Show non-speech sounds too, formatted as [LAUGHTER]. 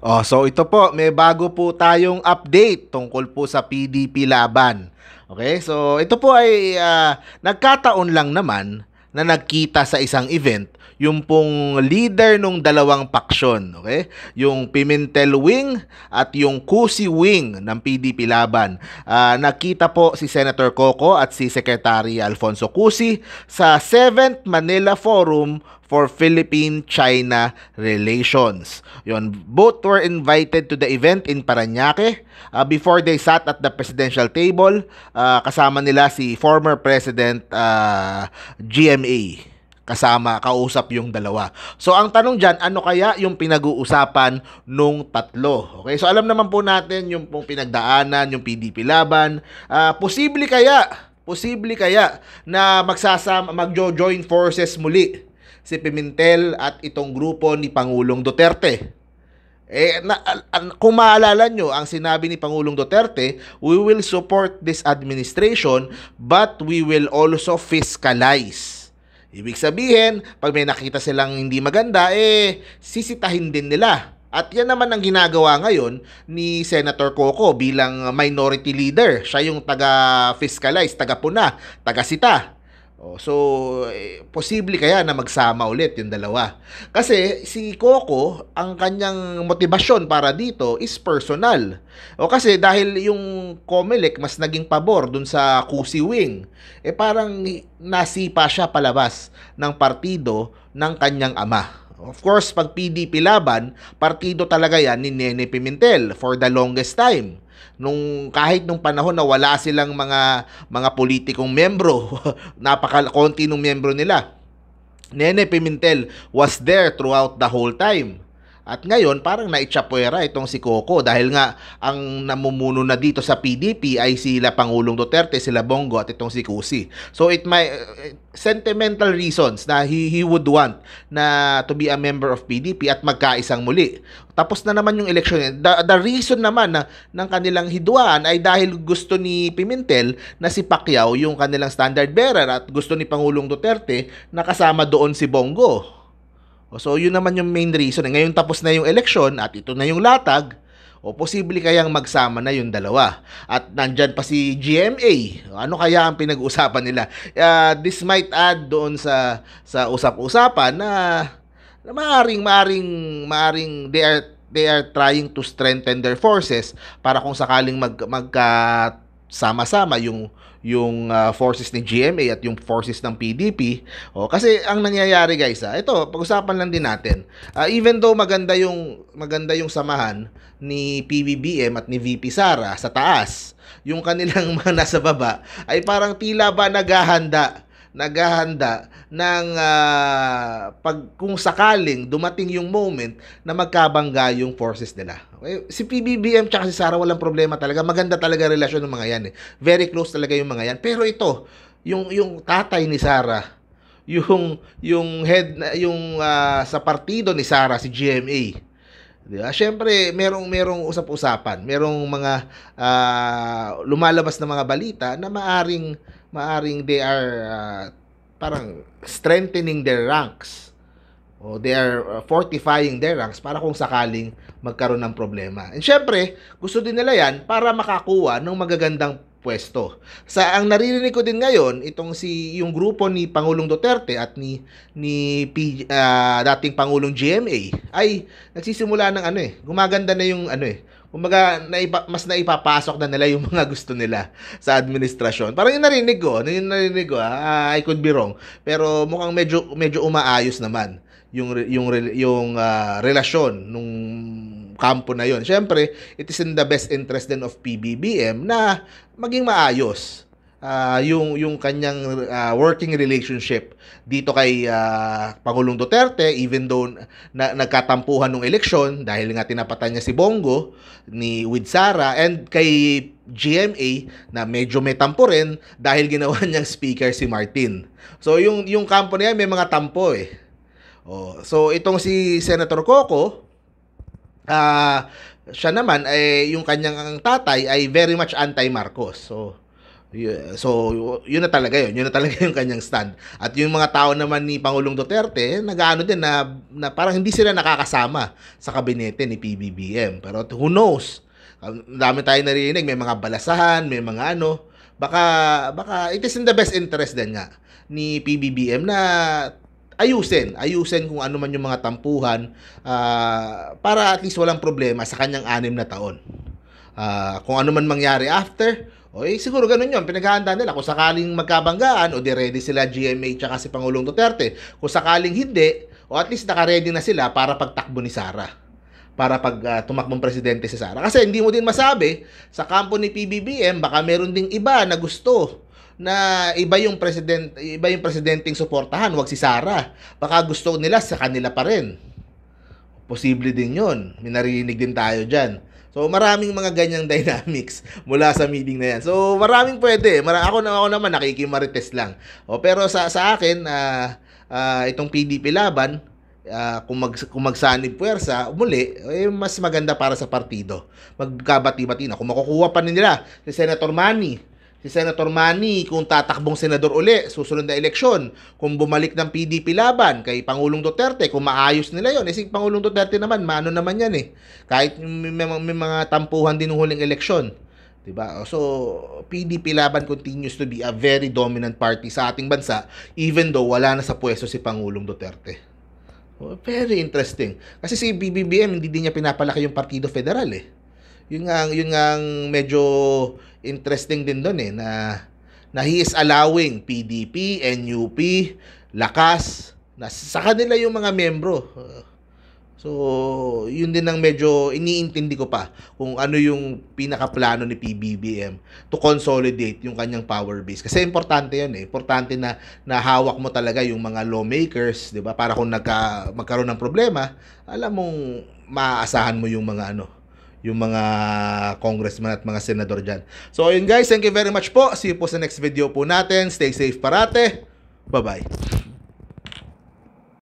Oh, so ito po, may bago po tayong update tungkol po sa PDP laban. Okay? So ito po ay uh, nagkataon lang naman na nagkita sa isang event yung pong leader ng dalawang paksyon, okay? Yung Pimentel Wing at yung Kusi Wing ng PDP Laban. Uh, nakita po si Senator Coco at si Secretary Alfonso Kusi sa 7th Manila Forum for Philippine-China relations. Yon, both were invited to the event in Paranaque uh, before they sat at the presidential table. Uh, kasama nila si former President uh, GMA kasama, kausap yung dalawa. So, ang tanong dyan, ano kaya yung pinag-uusapan nung tatlo? Okay, so alam naman po natin yung pong pinagdaanan, yung PDP laban. Uh, posible kaya, posible kaya na magsasama, magjo-join forces muli si Pimentel at itong grupo ni Pangulong Duterte. Eh, na, an, kung maalala nyo, ang sinabi ni Pangulong Duterte, we will support this administration but we will also fiscalize. Ibig sabihin, pag may nakita silang hindi maganda, eh, sisitahin din nila. At yan naman ang ginagawa ngayon ni Senator Coco bilang minority leader. Siya yung taga-fiscalize, taga-puna, taga-sita. Oh, so, eh, posible kaya na magsama ulit yung dalawa. Kasi si Coco, ang kanyang motibasyon para dito is personal. O kasi dahil yung Comelec mas naging pabor dun sa Kusi Wing, eh parang nasipa siya palabas ng partido ng kanyang ama. Of course, pag PDP laban, partido talaga yan ni Nene Pimentel for the longest time nung kahit nung panahon na wala silang mga mga politikong miyembro, [LAUGHS] napaka konti ng miyembro nila. Nene Pimentel was there throughout the whole time. At ngayon, parang naitsapwera itong si Coco dahil nga ang namumuno na dito sa PDP ay sila Pangulong Duterte, sila Bongo at itong si Cusi. So it may uh, eh, sentimental reasons na he, he would want na to be a member of PDP at magkaisang muli. Tapos na naman yung election. The, the reason naman na, ng kanilang hidwaan ay dahil gusto ni Pimentel na si Pacquiao yung kanilang standard bearer at gusto ni Pangulong Duterte na kasama doon si Bongo. So yun naman yung main reason. Eh, ngayon tapos na yung eleksyon at ito na yung latag, o posible kayang magsama na yung dalawa. At nandyan pa si GMA. Ano kaya ang pinag-uusapan nila? Uh, this might add doon sa sa usap-usapan na, na maaring maaring maaring they are they are trying to strengthen their forces para kung sakaling mag magka sama-sama yung yung uh, forces ni GMA at yung forces ng PDP. Oh, kasi ang nangyayari guys, ah, ito pag-usapan lang din natin. Uh, even though maganda yung maganda yung samahan ni PBBM at ni VP Sara sa taas, yung kanilang [LAUGHS] mga nasa baba ay parang tila ba naghahanda naghahanda ng uh, pag kung sakaling dumating yung moment na magkabangga yung forces nila. Okay? Eh, si PBBM tsaka si Sara walang problema talaga. Maganda talaga relasyon ng mga yan. Eh. Very close talaga yung mga yan. Pero ito, yung yung tatay ni Sara, yung yung head yung uh, sa partido ni Sara si GMA. Di ba? Siyempre, merong merong usap-usapan, merong mga uh, lumalabas na mga balita na maaring maaring they are uh, parang strengthening their ranks o they are ah, fortifying their ranks para kung sakaling magkaroon ng problema. And syempre, gusto din nila yan para makakuha ng magagandang pwesto. Sa ang naririnig ko din ngayon, itong si yung grupo ni Pangulong Duterte at ni ni P, uh, dating Pangulong GMA ay nagsisimula ng ano eh, gumaganda na yung ano eh, umaga, naipa, mas naipapasok na nila yung [LAUGHS] mga gusto nila sa administrasyon. Parang yung narinig ko, yung narinig ko, ah, I could be wrong, pero mukhang medyo medyo umaayos naman yung yung yung uh, relasyon nung kampo na yon. Siyempre, it is in the best interest then of PBBM na maging maayos uh, yung yung kanyang uh, working relationship dito kay uh, Pangulong Duterte even though na, nagkatampuhan ng eleksyon dahil nga tinapatan niya si Bongo ni with Sara and kay GMA na medyo may tampo rin dahil ginawa [LAUGHS] niyang speaker si Martin. So yung yung kampo niya may mga tampo eh. Oh, so itong si Senator Coco ah uh, siya naman eh yung kanyang tatay ay very much anti-Marcos. So So, yun na talaga yun. Yun na talaga [LAUGHS] yung kanyang stand. At yung mga tao naman ni Pangulong Duterte, nag-ano din na, na parang hindi sila nakakasama sa kabinete ni PBBM. Pero who knows? Dami tayong narinig. May mga balasahan, may mga ano. Baka, baka it is in the best interest din nga ni PBBM na ayusin, ayusin kung ano man yung mga tampuhan uh, para at least walang problema sa kanyang anim na taon. Uh, kung ano man mangyari after, o eh, siguro ganun yun, pinaghahanda nila. Kung sakaling magkabanggaan, o di ready sila GMA tsaka si Pangulong Duterte. Kung sakaling hindi, o at least nakaready na sila para pagtakbo ni Sara para pag uh, tumakbong presidente si Sara. Kasi hindi mo din masabi, sa kampo ni PBBM, baka meron ding iba na gusto na iba yung president iba yung presidenteng suportahan, wag si Sara. Baka gusto nila sa kanila pa rin. Posible din 'yon. Minarinig din tayo diyan. So maraming mga ganyang [LAUGHS] dynamics mula sa meeting na yan. So maraming pwede. Mara ako na ako naman nakikimarites lang. O pero sa sa akin uh, uh, itong PDP laban Uh, kung, mag, kung magsanib puwersa, muli, eh, mas maganda para sa partido. Magkabati-bati na. Kung makukuha pa nila si Senator Manny, si Senator Manny kung tatakbong senador uli susunod na eleksyon, kung bumalik ng PDP laban kay Pangulong Duterte, kung maayos nila yon. Eh si Pangulong Duterte naman, mano naman yan eh. Kahit may, may, may mga tampuhan din ng huling eleksyon. 'di ba? So PDP laban continues to be a very dominant party sa ating bansa even though wala na sa pwesto si Pangulong Duterte. Oh, very interesting. Kasi si BBBM hindi din niya pinapalaki yung Partido Federal eh yun nga yun nga medyo interesting din doon eh na na he is allowing PDP, NUP, Lakas na sa kanila yung mga membro. So, yun din ang medyo iniintindi ko pa kung ano yung pinakaplano ni PBBM to consolidate yung kanyang power base. Kasi importante yun eh. Importante na nahawak mo talaga yung mga lawmakers, di ba? Para kung nagka, magkaroon ng problema, alam mong maaasahan mo yung mga ano, yung mga congressman at mga senador dyan. So, ayun guys, thank you very much po. See you po sa next video po natin. Stay safe parate. Bye-bye.